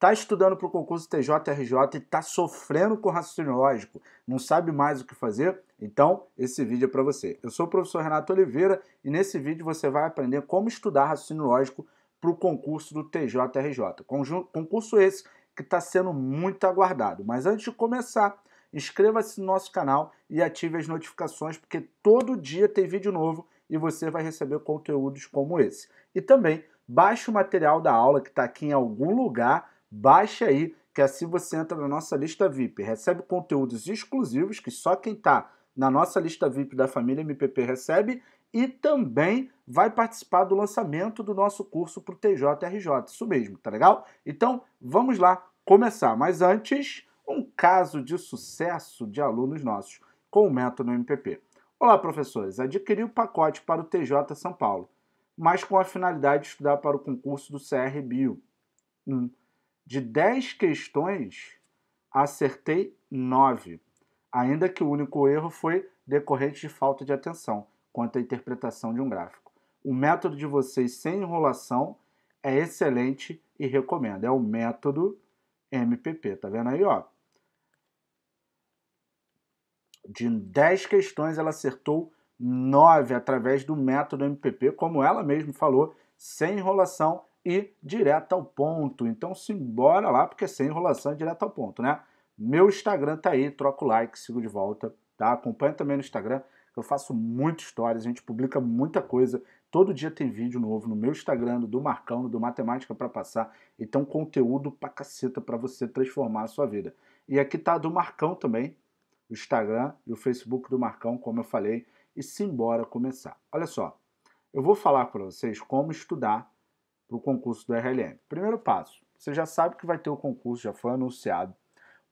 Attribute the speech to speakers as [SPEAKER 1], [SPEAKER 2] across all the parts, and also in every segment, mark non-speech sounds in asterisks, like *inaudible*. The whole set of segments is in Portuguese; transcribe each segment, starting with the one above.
[SPEAKER 1] Tá estudando para o concurso TJRJ e tá sofrendo com raciocínio lógico, não sabe mais o que fazer? Então, esse vídeo é para você. Eu sou o professor Renato Oliveira e nesse vídeo você vai aprender como estudar raciocínio lógico para o concurso do TJRJ. Concurso esse que está sendo muito aguardado. Mas antes de começar, inscreva-se no nosso canal e ative as notificações, porque todo dia tem vídeo novo e você vai receber conteúdos como esse. E também baixe o material da aula que está aqui em algum lugar baixa aí, que assim você entra na nossa lista VIP. Recebe conteúdos exclusivos que só quem está na nossa lista VIP da família MPP recebe e também vai participar do lançamento do nosso curso para o TJRJ. Isso mesmo, tá legal? Então vamos lá começar. Mas antes, um caso de sucesso de alunos nossos com o método MPP. Olá, professores. Adquiri o pacote para o TJ São Paulo, mas com a finalidade de estudar para o concurso do CR Bio. Hum. De 10 questões, acertei 9, ainda que o único erro foi decorrente de falta de atenção quanto à interpretação de um gráfico. O método de vocês sem enrolação é excelente e recomendo. É o método MPP, tá vendo aí, ó? De 10 questões ela acertou 9 através do método MPP, como ela mesma falou, sem enrolação e direto ao ponto. Então simbora lá, porque sem enrolação é direto ao ponto, né? Meu Instagram tá aí, troca o like, sigo de volta, tá? Acompanha também no Instagram, eu faço muitas histórias, a gente publica muita coisa. Todo dia tem vídeo novo no meu Instagram, do Marcão, do Matemática para Passar. Então conteúdo pra caceta para você transformar a sua vida. E aqui tá do Marcão também, o Instagram e o Facebook do Marcão, como eu falei, e simbora começar. Olha só, eu vou falar para vocês como estudar para o concurso do RLM. Primeiro passo, você já sabe que vai ter o concurso, já foi anunciado.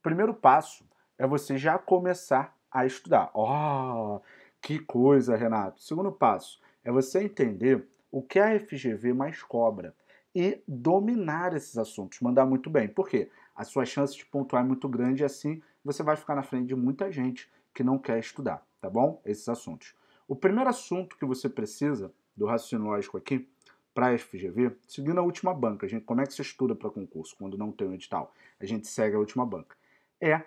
[SPEAKER 1] O primeiro passo é você já começar a estudar. Oh, que coisa, Renato! Segundo passo é você entender o que a FGV mais cobra e dominar esses assuntos, mandar muito bem. Por quê? A sua chance de pontuar é muito grande e assim você vai ficar na frente de muita gente que não quer estudar, tá bom? Esses assuntos. O primeiro assunto que você precisa do raciocínio lógico aqui para a FGV seguindo a última banca. A gente, como é que se estuda para concurso quando não tem um edital? A gente segue a última banca. É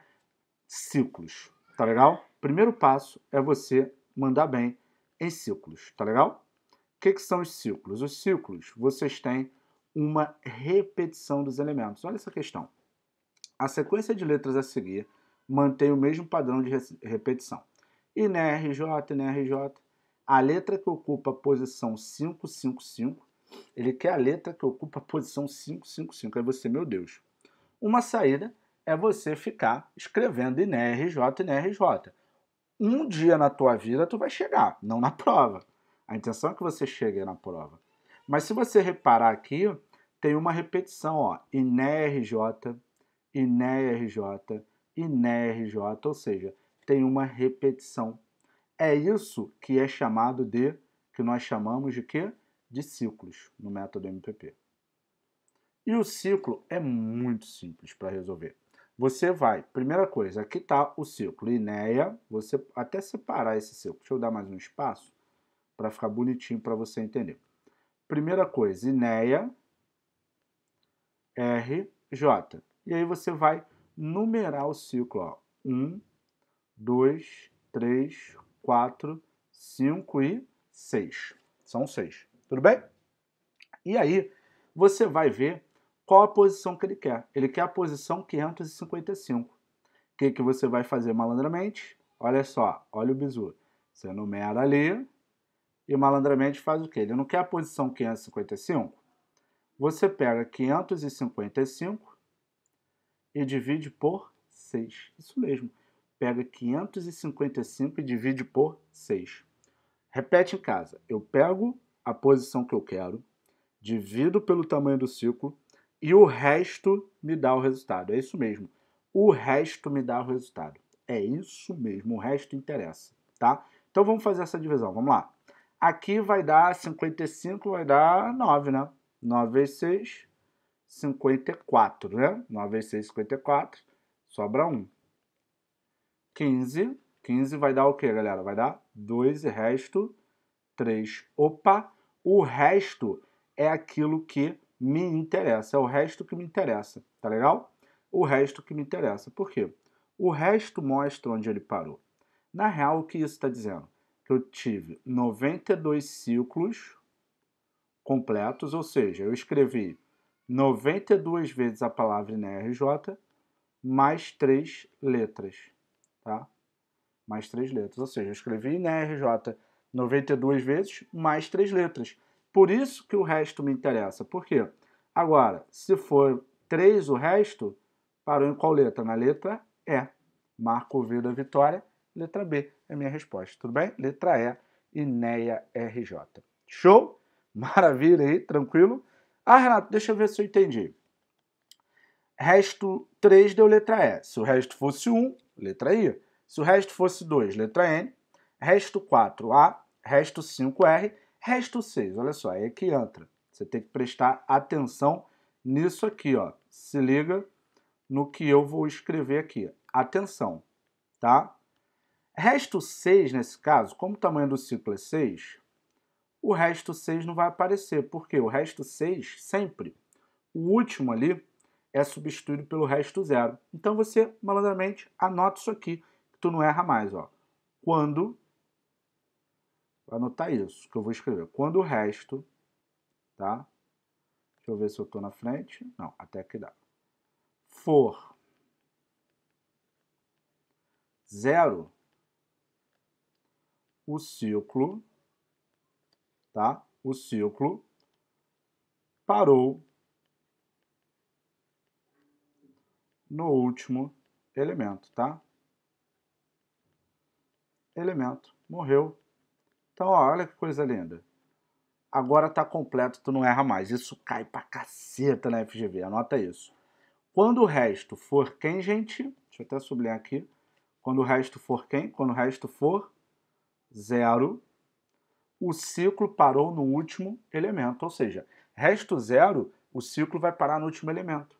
[SPEAKER 1] ciclos, tá legal? Primeiro passo é você mandar bem em ciclos, tá legal? O que, que são os ciclos? Os ciclos, vocês têm uma repetição dos elementos. Olha essa questão. A sequência de letras a seguir mantém o mesmo padrão de repetição. INRJ, INRJ. A letra que ocupa a posição 555 ele quer a letra que ocupa a posição 555. Aí é você, meu Deus. Uma saída é você ficar escrevendo em RJ, em RJ. Um dia na tua vida tu vai chegar, não na prova. A intenção é que você chegue na prova. Mas se você reparar aqui, tem uma repetição, ó, INERJ, INERJ, INERJ, ou seja, tem uma repetição. É isso que é chamado de, que nós chamamos de quê? de ciclos no método MPP. E o ciclo é muito simples para resolver. Você vai, primeira coisa, aqui está o ciclo INEA, você até separar esse ciclo. Deixa eu dar mais um espaço para ficar bonitinho para você entender. Primeira coisa, INEA, RJ. E aí você vai numerar o ciclo. 1, 2, 3, 4, 5 e 6. São 6. Tudo bem? E aí você vai ver qual a posição que ele quer. Ele quer a posição 555. O que, que você vai fazer malandramente? Olha só, olha o bizu. Você numera ali e malandramente faz o quê? Ele não quer a posição 555? Você pega 555 e divide por 6. Isso mesmo. Pega 555 e divide por 6. Repete em casa. Eu pego a posição que eu quero, divido pelo tamanho do ciclo e o resto me dá o resultado. É isso mesmo. O resto me dá o resultado. É isso mesmo, o resto interessa, tá? Então vamos fazer essa divisão, vamos lá. Aqui vai dar 55, vai dar 9, né? 9 vezes 6, 54, né? 9 vezes 6, 54, sobra 1. 15, 15 vai dar o quê, galera? Vai dar 2 e resto 3. Opa, o resto é aquilo que me interessa. É o resto que me interessa, tá legal? O resto que me interessa. Por quê? O resto mostra onde ele parou. Na real, o que isso está dizendo? Que eu tive 92 ciclos completos, ou seja, eu escrevi 92 vezes a palavra NRJ mais três letras, tá? Mais três letras, ou seja, eu escrevi NRJ 92 vezes mais três letras. Por isso que o resto me interessa. Por quê? Agora, se for 3 o resto, parou em qual letra? Na letra E. Marco o V da vitória, letra B é a minha resposta. Tudo bem? Letra E, Inéia RJ. Show? Maravilha aí, tranquilo? Ah, Renato, deixa eu ver se eu entendi. Resto 3 deu letra E. Se o resto fosse 1, letra I. Se o resto fosse 2, letra N resto 4A, resto 5R, resto 6. Olha só, é que entra. Você tem que prestar atenção nisso aqui, ó. Se liga no que eu vou escrever aqui. Atenção, tá? Resto 6, nesse caso, como o tamanho do ciclo é 6, o resto 6 não vai aparecer, porque o resto 6, sempre, o último ali, é substituído pelo resto zero. Então você, malandramente, anota isso aqui, que tu não erra mais. Ó. Quando para anotar isso que eu vou escrever. Quando o resto, tá? Deixa eu ver se eu estou na frente. Não, até que dá. For zero, o ciclo, tá? O ciclo parou no último elemento, tá? Elemento morreu então, ó, olha que coisa linda. Agora tá completo, tu não erra mais. Isso cai pra caceta na FGV, anota isso. Quando o resto for quem, gente? Deixa eu até sublinhar aqui. Quando o resto for quem? Quando o resto for zero, o ciclo parou no último elemento. Ou seja, resto zero, o ciclo vai parar no último elemento.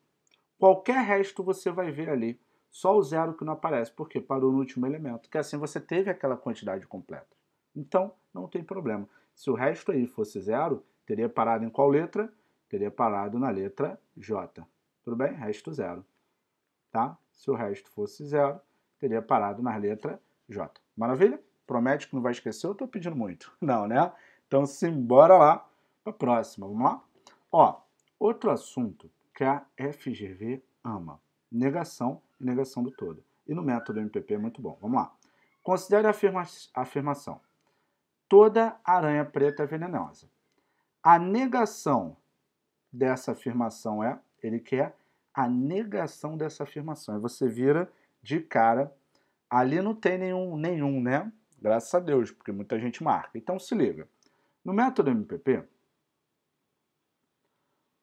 [SPEAKER 1] Qualquer resto você vai ver ali. Só o zero que não aparece, porque parou no último elemento. Que assim você teve aquela quantidade completa. Então, não tem problema. Se o resto aí fosse zero, teria parado em qual letra? Teria parado na letra J. Tudo bem? Resto zero. Tá? Se o resto fosse zero, teria parado na letra J. Maravilha? Promete que não vai esquecer Eu estou pedindo muito? *laughs* Não, né? Então, simbora lá para a próxima. Vamos lá? Ó, outro assunto que a FGV ama. Negação e negação do todo. E no método MPP é muito bom. Vamos lá. Considere a afirma afirmação toda aranha preta é venenosa. A negação dessa afirmação é, ele quer a negação dessa afirmação. Aí você vira de cara, ali não tem nenhum, nenhum, né? Graças a Deus, porque muita gente marca. Então se liga. No método MPP,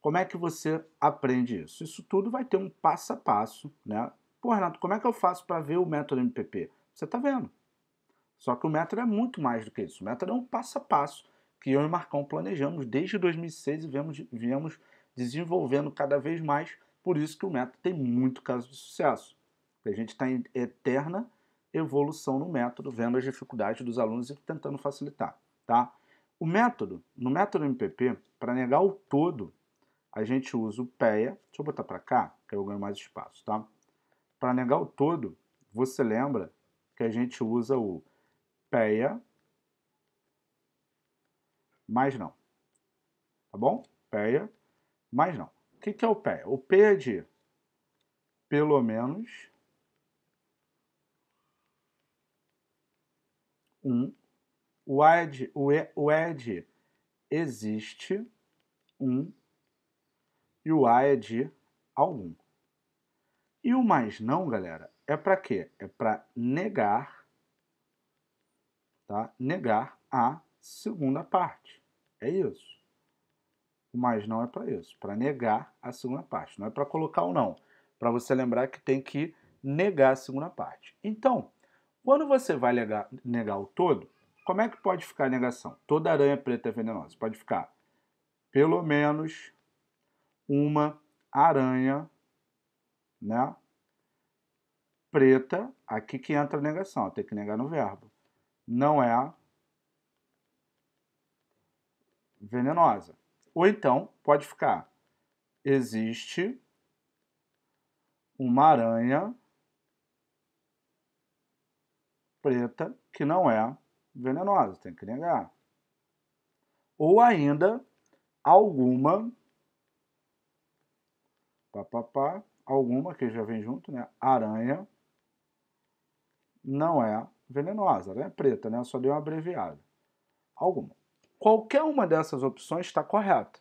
[SPEAKER 1] como é que você aprende isso? Isso tudo vai ter um passo a passo, né? Pô, Renato, como é que eu faço para ver o método MPP? Você está vendo. Só que o método é muito mais do que isso. O método é um passo a passo que eu e o Marcão planejamos desde 2006 e viemos, viemos desenvolvendo cada vez mais. Por isso que o método tem muito caso de sucesso. A gente está em eterna evolução no método, vendo as dificuldades dos alunos e tentando facilitar. Tá? O método, no método MPP, para negar o todo, a gente usa o PEA. Deixa eu botar para cá, que eu ganho mais espaço. Tá? Para negar o todo, você lembra que a gente usa o PEA, mas não. Tá bom? PEA, mas não. O que, que é o PEA? O PEA é de pelo menos um. O A é de, o e, o e é de existe um. E o A é de algum. E o mais não, galera, é para quê? É para negar tá? negar a segunda parte. É isso. O mais não é para isso, para negar a segunda parte. Não é para colocar o não, para você lembrar que tem que negar a segunda parte. Então, quando você vai negar, negar o todo, como é que pode ficar a negação? Toda aranha preta é venenosa. Pode ficar pelo menos uma aranha né, preta, aqui que entra a negação, tem que negar no verbo não é venenosa. Ou então pode ficar: existe uma aranha preta que não é venenosa, tem que negar. Ou ainda alguma papapá, alguma que já vem junto, né? Aranha não é venenosa, né? Preta, né? Eu só dei uma abreviada. Alguma. Qualquer uma dessas opções está correta.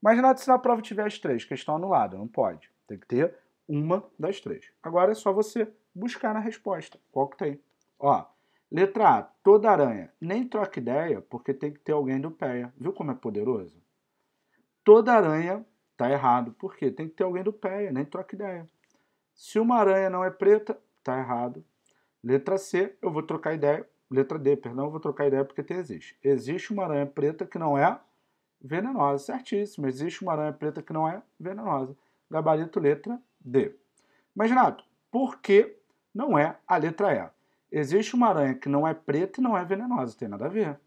[SPEAKER 1] Mas nada se na prova tiver as três, questão anulada, não pode. Tem que ter uma das três. Agora é só você buscar na resposta qual que tem. Ó, letra A, toda aranha. Nem troca ideia, porque tem que ter alguém do PEA. Viu como é poderoso? Toda aranha tá errado. Por quê? Tem que ter alguém do PEA, nem troca ideia. Se uma aranha não é preta, tá errado. Letra C, eu vou trocar ideia, letra D, perdão, eu vou trocar ideia porque tem existe. Existe uma aranha preta que não é venenosa, certíssimo. Existe uma aranha preta que não é venenosa. Gabarito letra D. Mas, Renato, por que não é a letra E? Existe uma aranha que não é preta e não é venenosa, tem nada a ver.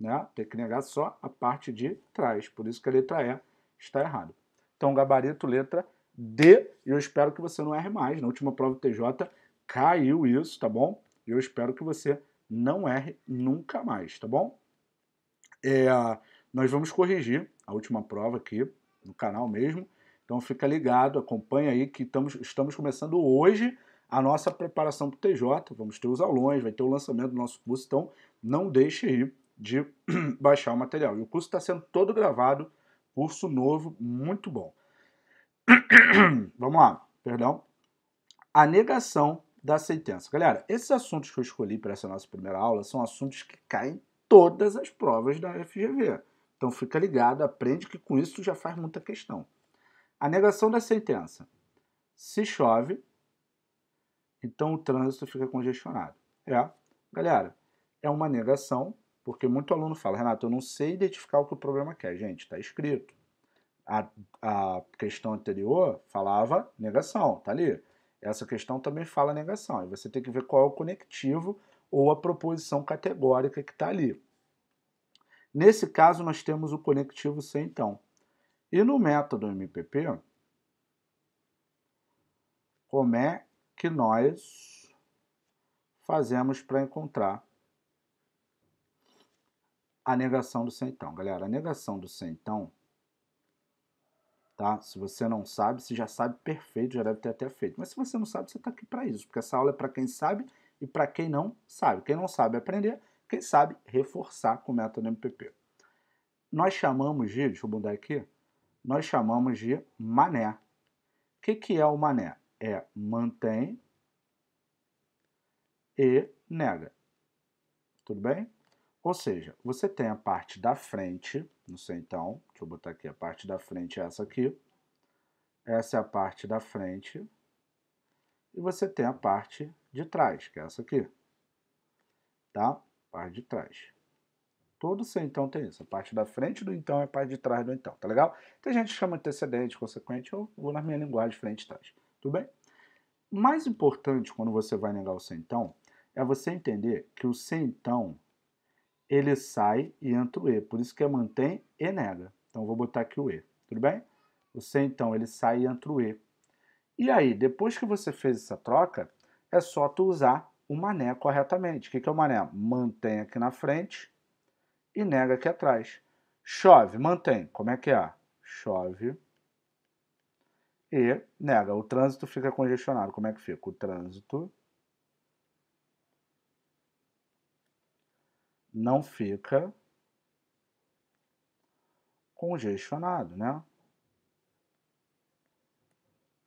[SPEAKER 1] Né? Tem que negar só a parte de trás, por isso que a letra E está errada. Então, gabarito letra D, e eu espero que você não erre mais. Na última prova do TJ, caiu isso, tá bom? E eu espero que você não erre nunca mais, tá bom? É, nós vamos corrigir a última prova aqui no canal mesmo. Então fica ligado, acompanha aí que estamos, estamos começando hoje a nossa preparação para o TJ. Vamos ter os aulões, vai ter o lançamento do nosso curso, então não deixe aí de *clears throat* baixar o material. E o curso está sendo todo gravado, curso novo, muito bom. *clears throat* Vamos lá, perdão. A negação da sentença. Galera, esses assuntos que eu escolhi para essa nossa primeira aula são assuntos que caem todas as provas da FGV. Então fica ligado, aprende que com isso já faz muita questão. A negação da sentença. Se chove, então o trânsito fica congestionado. É, galera, é uma negação, porque muito aluno fala, Renato, eu não sei identificar o que o problema quer. Gente, está escrito. A, a questão anterior falava negação, tá ali. Essa questão também fala negação. Aí você tem que ver qual é o conectivo ou a proposição categórica que está ali. Nesse caso, nós temos o conectivo sem então. E no método MPP, como é que nós fazemos para encontrar a negação do sem então? Galera, a negação do sem então, tá? Se você não sabe, você já sabe perfeito, já deve ter até feito. Mas se você não sabe, você está aqui para isso, porque essa aula é para quem sabe e para quem não sabe. Quem não sabe aprender, quem sabe reforçar com o método MPP. Nós chamamos de, deixa eu mudar aqui, nós chamamos de mané. O que, que é o mané? É mantém e nega. Tudo bem? Ou seja, você tem a parte da frente, no centão, deixa eu botar aqui, a parte da frente é essa aqui. Essa é a parte da frente. E você tem a parte de trás, que é essa aqui. Tá? Parte de trás. Todo centão tem isso. A parte da frente do então é a parte de trás do então, tá legal? Tem gente que chama antecedente, consequente, eu vou na minha linguagem frente e trás. Tudo bem? Mais importante quando você vai negar o centão é você entender que o centão ele sai e entra o E. Por isso que é mantém e nega. Então vou botar aqui o E, tudo bem? O C então ele sai e entra o E. E aí, depois que você fez essa troca, é só tu usar o mané corretamente. O que, que é o mané? Mantém aqui na frente e nega aqui atrás. Chove, mantém. Como é que é? Chove e nega. O trânsito fica congestionado. Como é que fica? O trânsito não fica congestionado, né?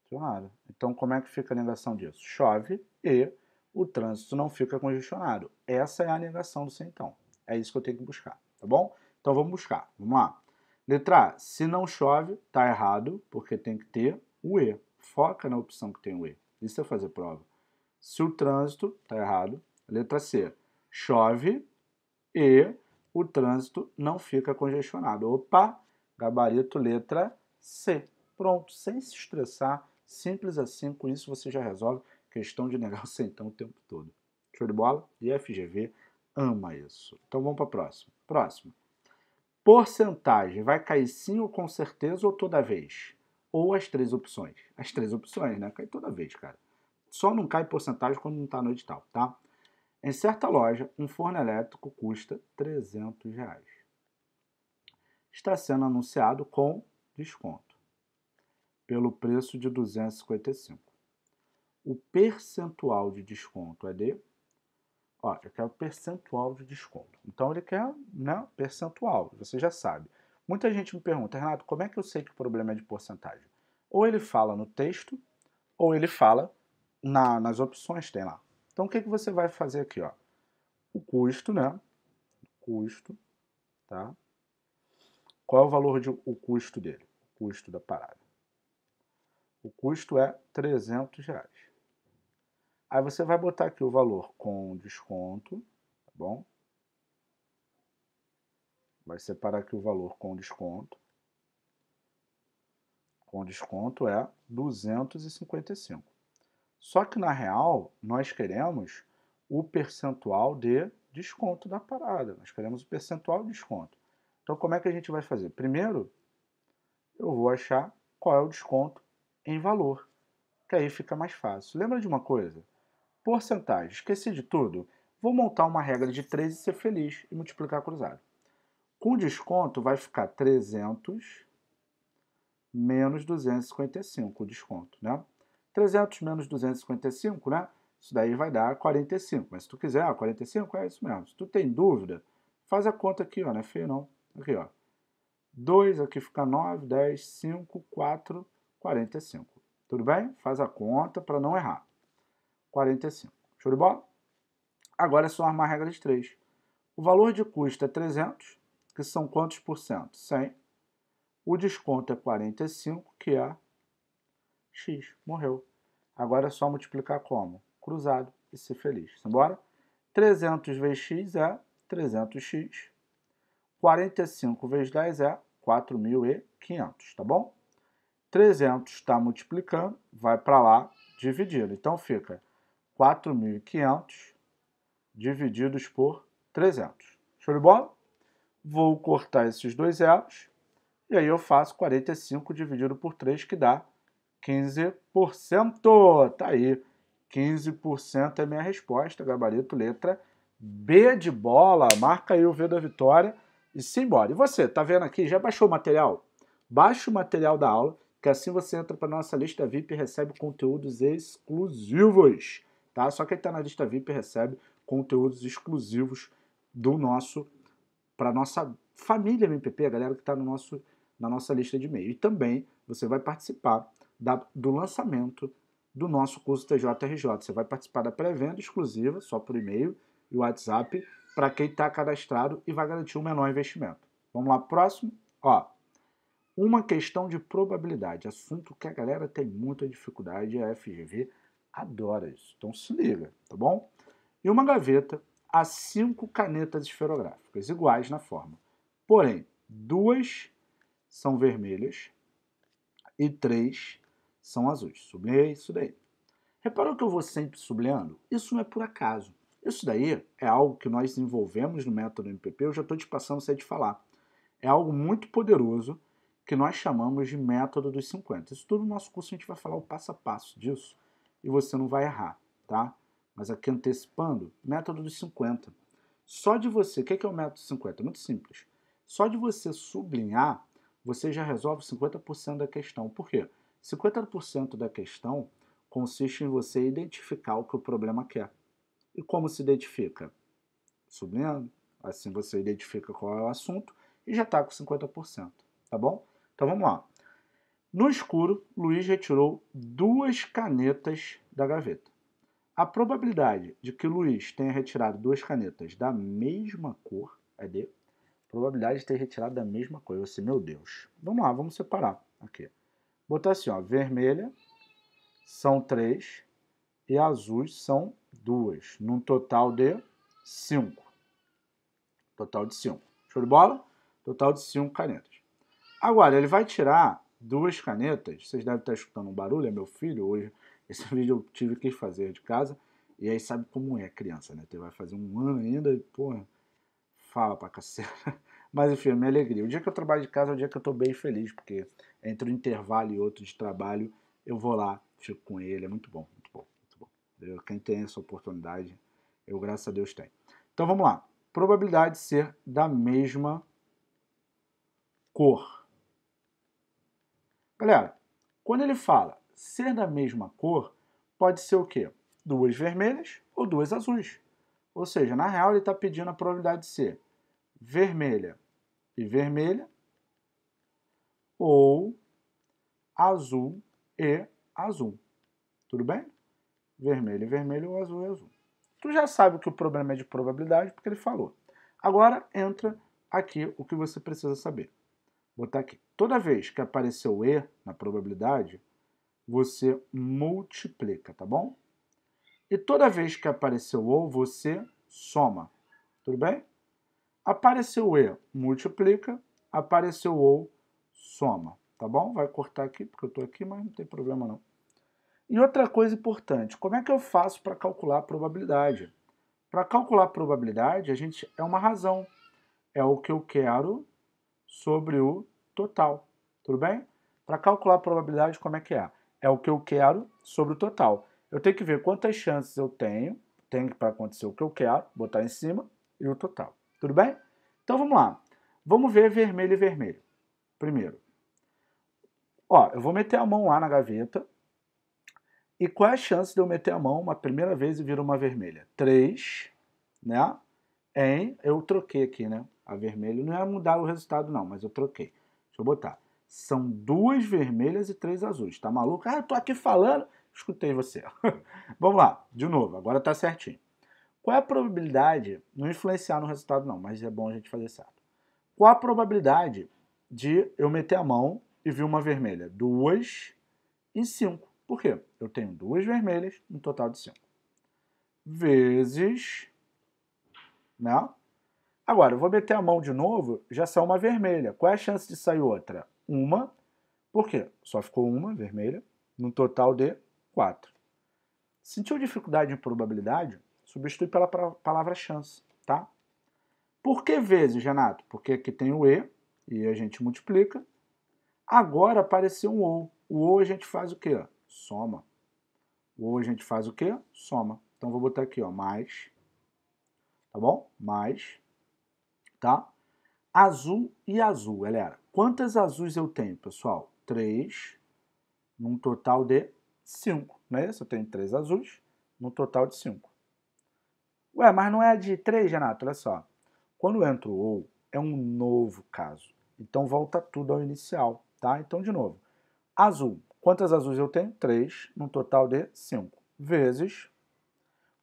[SPEAKER 1] Congestionado. Então, como é que fica a negação disso? Chove e o trânsito não fica congestionado. Essa é a negação do centão. É isso que eu tenho que buscar, tá bom? Então, vamos buscar. Vamos lá. Letra A. Se não chove, tá errado, porque tem que ter o E. Foca na opção que tem o E. Isso é fazer prova. Se o trânsito, tá errado. Letra C. Chove e o trânsito não fica congestionado. Opa, gabarito letra C. Pronto, sem se estressar, simples assim, com isso você já resolve questão de negar o centão *laughs* o tempo todo. Show de bola? E FGV ama isso. Então vamos para a próxima. Próximo. Porcentagem vai cair sim ou com certeza ou toda vez? Ou as três opções. As três opções, né? Cai toda vez, cara. Só não cai porcentagem quando não está no edital, tá? Em certa loja, um forno elétrico custa 300 reais. Está sendo anunciado com desconto, pelo preço de 255. O percentual de desconto é de... Ó, eu quero percentual de desconto. Então ele quer né, percentual, você já sabe. Muita gente me pergunta, Renato, como é que eu sei que o problema é de porcentagem? Ou ele fala no texto, ou ele fala na, nas opções, tem lá. Então, o que, é que você vai fazer aqui? Ó? O custo, né? Custo, tá? Qual é o valor de o custo dele? O custo da parada. O custo é 300 reais. Aí você vai botar aqui o valor com desconto, tá bom? Vai separar aqui o valor com desconto. Com desconto é 255. Só que na real, nós queremos o percentual de desconto da parada. Nós queremos o percentual de desconto. Então, como é que a gente vai fazer? Primeiro, eu vou achar qual é o desconto em valor, que aí fica mais fácil. Lembra de uma coisa? Porcentagem. Esqueci de tudo? Vou montar uma regra de 3 e ser feliz e multiplicar cruzado. Com desconto, vai ficar 300 menos 255 o desconto, né? 300 menos 255, né? Isso daí vai dar 45. Mas se tu quiser, ó, ah, 45 é isso mesmo. Se tu tem dúvida, faz a conta aqui, ó, não é feio não. Aqui, ó. 2, aqui fica 9, 10, 5, 4, 45. Tudo bem? Faz a conta para não errar. 45. Show de bola? Agora é só armar a regra de 3. O valor de custo é 300, que são quantos por cento? 100. O desconto é 45, que é x morreu. Agora é só multiplicar como? Cruzado e ser feliz. Simbora? 300 vezes x é 300x. 45 vezes 10 é 4.500, tá bom? 300 está multiplicando, vai para lá, dividido. Então fica 4.500 divididos por 300. Show de bola? Vou cortar esses dois zeros e aí eu faço 45 dividido por 3, que dá 15%. Tá aí. 15% é minha resposta. Gabarito, letra B de bola. Marca aí o V da vitória e simbora. E você, tá vendo aqui? Já baixou o material? Baixa o material da aula, que assim você entra para nossa lista VIP e recebe conteúdos exclusivos. Tá? Só quem está na lista VIP recebe conteúdos exclusivos do nosso para nossa família MPP, a galera que está no nosso na nossa lista de e-mail. E também você vai participar da, do lançamento do nosso curso TJRJ. Você vai participar da pré-venda exclusiva, só por e-mail e WhatsApp, para quem está cadastrado e vai garantir um menor investimento. Vamos lá, próximo. Ó, uma questão de probabilidade, assunto que a galera tem muita dificuldade e a FGV adora isso. Então se liga, tá bom? E uma gaveta a cinco canetas esferográficas, iguais na forma. Porém, duas são vermelhas e três são azuis. Sublinhei isso daí. Reparou que eu vou sempre sublinhando? Isso não é por acaso. Isso daí é algo que nós desenvolvemos no método MPP, eu já estou te passando você de falar. É algo muito poderoso que nós chamamos de método dos 50. Isso tudo no nosso curso a gente vai falar o passo a passo disso e você não vai errar, tá? Mas aqui antecipando, método dos 50. Só de você, o que é, é o método dos 50? Muito simples. Só de você sublinhar, você já resolve 50% da questão. Por quê? 50% da questão consiste em você identificar o que o problema quer. E como se identifica? Subindo, Assim você identifica qual é o assunto e já está com 50%. Tá bom? Então vamos lá. No escuro, Luiz retirou duas canetas da gaveta. A probabilidade de que Luiz tenha retirado duas canetas da mesma cor é de probabilidade de ter retirado da mesma cor. Eu disse, meu Deus. Vamos lá, vamos separar aqui botar assim, ó, vermelha são três e azuis são duas, num total de cinco. Total de cinco. Show de bola? Total de cinco canetas. Agora, ele vai tirar duas canetas. Vocês devem estar escutando um barulho, é meu filho. Hoje, *laughs* esse vídeo eu tive que fazer de casa. E aí sabe como é criança, né? Vai fazer um ano ainda e, porra, fala pra caceta. *laughs* Mas enfim, é minha alegria. O dia que eu trabalho de casa é o dia que eu tô bem feliz, porque entre um intervalo e outro de trabalho, eu vou lá, fico com ele, é muito bom, muito bom, muito bom. Eu, quem tem essa oportunidade, eu graças a Deus tenho. Então vamos lá. Probabilidade de ser da mesma cor. Galera, quando ele fala ser da mesma cor, pode ser o quê? Duas vermelhas ou duas azuis. Ou seja, na real ele está pedindo a probabilidade de ser vermelha e vermelha ou azul e azul. Tudo bem? Vermelho e vermelho ou azul e azul. Tu já sabe que o problema é de probabilidade porque ele falou. Agora entra aqui o que você precisa saber. Vou botar aqui. Toda vez que aparecer o E na probabilidade, você multiplica, tá bom? E toda vez que apareceu o ou, você soma. Tudo bem? Apareceu o E, multiplica. Apareceu o ou, soma, tá bom? Vai cortar aqui, porque eu estou aqui, mas não tem problema não. E outra coisa importante, como é que eu faço para calcular a probabilidade? Para calcular a probabilidade, a gente é uma razão. É o que eu quero sobre o total, tudo bem? Para calcular a probabilidade, como é que é? É o que eu quero sobre o total. Eu tenho que ver quantas chances eu tenho, tem para acontecer o que eu quero, botar em cima, e o total, tudo bem? Então vamos lá. Vamos ver vermelho e vermelho. Primeiro, ó, eu vou meter a mão lá na gaveta. E qual é a chance de eu meter a mão uma primeira vez e vir uma vermelha? 3, né? Em, eu troquei aqui, né? A vermelha não ia mudar o resultado não, mas eu troquei. Deixa eu botar. São duas vermelhas e três azuis. Tá maluco? Ah, eu tô aqui falando. Escutei você. *laughs* Vamos lá, de novo. Agora tá certinho. Qual é a probabilidade, não influenciar no resultado não, mas é bom a gente fazer certo. Qual a probabilidade de eu meter a mão e vir uma vermelha. Duas e cinco. Por quê? Eu tenho duas vermelhas, um total de cinco. Vezes, né? Agora, eu vou meter a mão de novo, já saiu uma vermelha. Qual é a chance de sair outra? Uma. Por quê? Só ficou uma vermelha, num total de quatro. Sentiu dificuldade em probabilidade? Substitui pela palavra chance, tá? Por que vezes, Renato? Porque aqui tem o E, e a gente multiplica. Agora apareceu um OU. O OU a gente faz o quê? Soma. O OU a gente faz o quê? Soma. Então vou botar aqui, ó, mais. Tá bom? Mais. Tá? Azul e azul, galera. Quantas azuis eu tenho, pessoal? Três. Num total de cinco. né é Eu tenho três azuis. Num total de cinco. Ué, mas não é de três, Renato? Olha só. Quando entra o OU, é um novo caso. Então volta tudo ao inicial, tá? Então, de novo, azul. Quantas azuis eu tenho? 3, no total de 5. Vezes.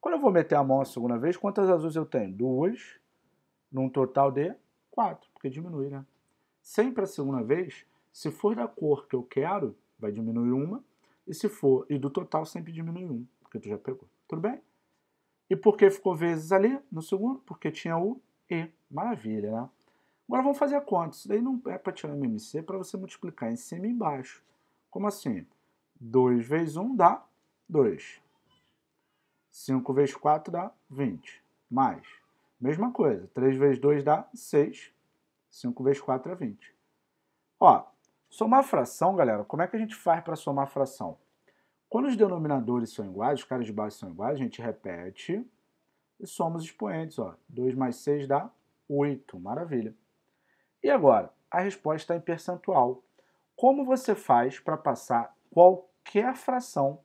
[SPEAKER 1] Quando eu vou meter a mão a segunda vez, quantas azuis eu tenho? 2, num total de 4, porque diminui, né? Sempre a segunda vez, se for da cor que eu quero, vai diminuir uma, e se for, e do total sempre diminui um, porque tu já pegou. Tudo bem? E por que ficou vezes ali no segundo? Porque tinha o E. Maravilha, né? Agora vamos fazer a conta. Isso daí não é para tirar MMC, é para você multiplicar em cima e embaixo. Como assim? 2 vezes 1 dá 2. 5 vezes 4 dá 20. Mais. Mesma coisa. 3 vezes 2 dá 6. 5 vezes 4 é 20. Ó, somar fração, galera, como é que a gente faz para somar fração? Quando os denominadores são iguais, os caras de baixo são iguais, a gente repete e soma os expoentes. Ó. 2 mais 6 dá 8. Maravilha. E agora, a resposta está é em percentual. Como você faz para passar qualquer fração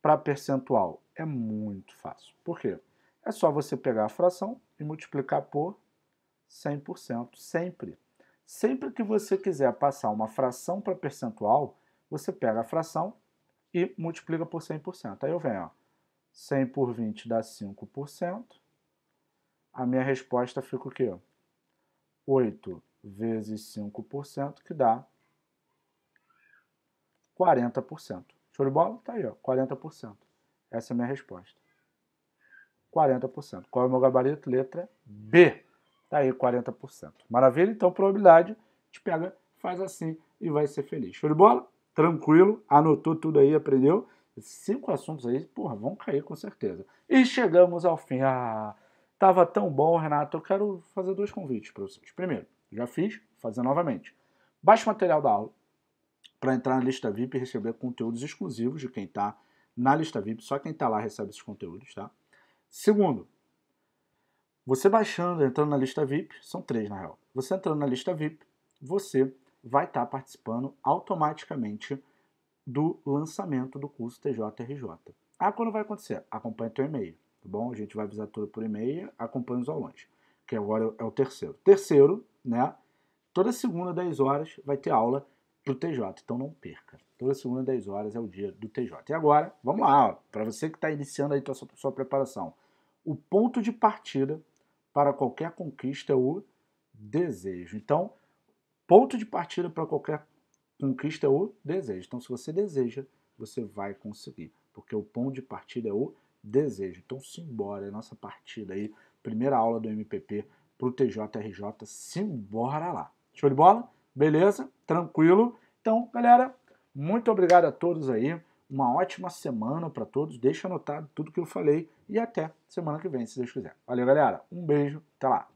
[SPEAKER 1] para percentual? É muito fácil. Por quê? É só você pegar a fração e multiplicar por 100%, sempre. Sempre que você quiser passar uma fração para percentual, você pega a fração e multiplica por 100%. Aí eu venho, ó, 100 por 20 dá 5%. A minha resposta fica o quê? 8 vezes 5%, que dá 40%. Show de bola? Tá aí, ó, 40%. Essa é a minha resposta. 40%. Qual é o meu gabarito? Letra B. Tá aí, 40%. Maravilha? Então, probabilidade, te pega, faz assim e vai ser feliz. Show de bola? Tranquilo, anotou tudo aí, aprendeu? Cinco assuntos aí, porra, vão cair com certeza. E chegamos ao fim. Ah, tava tão bom, Renato. Eu quero fazer dois convites para vocês. Primeiro, já fiz, vou fazer novamente. Baixe o material da aula para entrar na lista VIP e receber conteúdos exclusivos de quem está na lista VIP. Só quem está lá recebe esses conteúdos, tá? Segundo, você baixando, entrando na lista VIP, são três na real. Você entrando na lista VIP, você vai estar tá participando automaticamente do lançamento do curso TJRJ. Ah, quando vai acontecer? Acompanhe teu e-mail, tá bom? A gente vai avisar tudo por e-mail, acompanhe os aulões, que agora é o terceiro. Terceiro, né? Toda segunda, 10 horas, vai ter aula para o TJ, então não perca. Toda segunda, 10 horas é o dia do TJ. E agora, vamos lá, para você que está iniciando aí a sua, sua preparação. O ponto de partida para qualquer conquista é o desejo. Então, ponto de partida para qualquer conquista é o desejo. Então, se você deseja, você vai conseguir, porque o ponto de partida é o desejo. Então, simbora, é a nossa partida aí, primeira aula do MPP pro TJRJ. Simbora lá. Show de bola? Beleza? Tranquilo? Então, galera, muito obrigado a todos aí. Uma ótima semana para todos. Deixa anotado tudo que eu falei e até semana que vem, se Deus quiser. Valeu, galera. Um beijo. Até lá.